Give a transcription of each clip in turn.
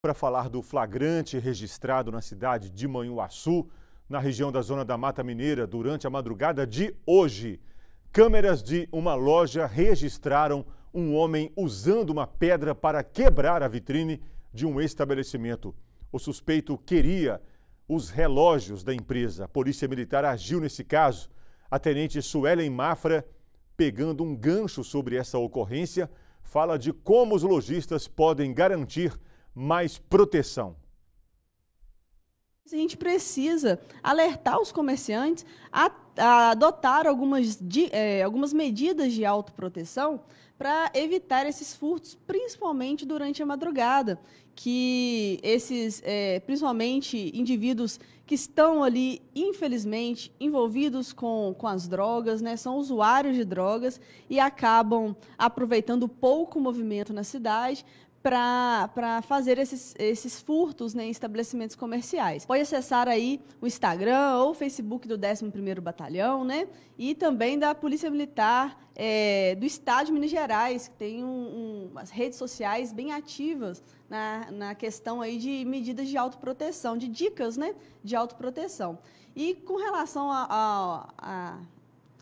para falar do flagrante registrado na cidade de Manhuaçu, na região da zona da Mata Mineira, durante a madrugada de hoje. Câmeras de uma loja registraram um homem usando uma pedra para quebrar a vitrine de um estabelecimento. O suspeito queria os relógios da empresa. A Polícia Militar agiu nesse caso. A tenente Suelen Mafra, pegando um gancho sobre essa ocorrência, fala de como os lojistas podem garantir mais proteção? A gente precisa alertar os comerciantes a, a adotar algumas, de, é, algumas medidas de autoproteção para evitar esses furtos, principalmente durante a madrugada, que esses, é, principalmente indivíduos que estão ali, infelizmente, envolvidos com, com as drogas, né, são usuários de drogas e acabam aproveitando pouco movimento na cidade para fazer esses, esses furtos né, em estabelecimentos comerciais. Pode acessar aí o Instagram ou o Facebook do 11º Batalhão, né? E também da Polícia Militar é, do Estado de Minas Gerais, que tem um, um, redes sociais bem ativas na, na questão aí de medidas de autoproteção, de dicas né, de autoproteção. E com relação a, a, a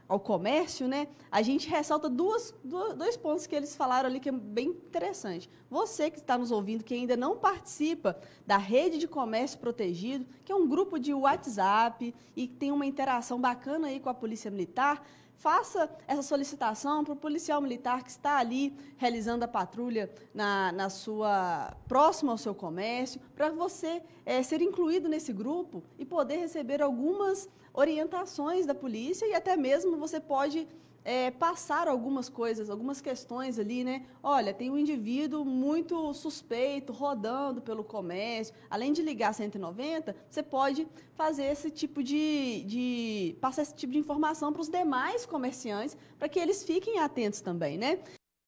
ao comércio, né, a gente ressalta duas, duas, dois pontos que eles falaram ali que é bem interessante. Você que está nos ouvindo, que ainda não participa da rede de comércio protegido, que é um grupo de WhatsApp e tem uma interação bacana aí com a Polícia Militar, faça essa solicitação para o policial militar que está ali realizando a patrulha na, na sua próxima ao seu comércio, para você é, ser incluído nesse grupo e poder receber algumas orientações da polícia e até mesmo você pode é, passar algumas coisas, algumas questões ali, né? Olha, tem um indivíduo muito suspeito rodando pelo comércio. Além de ligar 190, você pode fazer esse tipo de, de passar esse tipo de informação para os demais comerciantes, para que eles fiquem atentos também, né?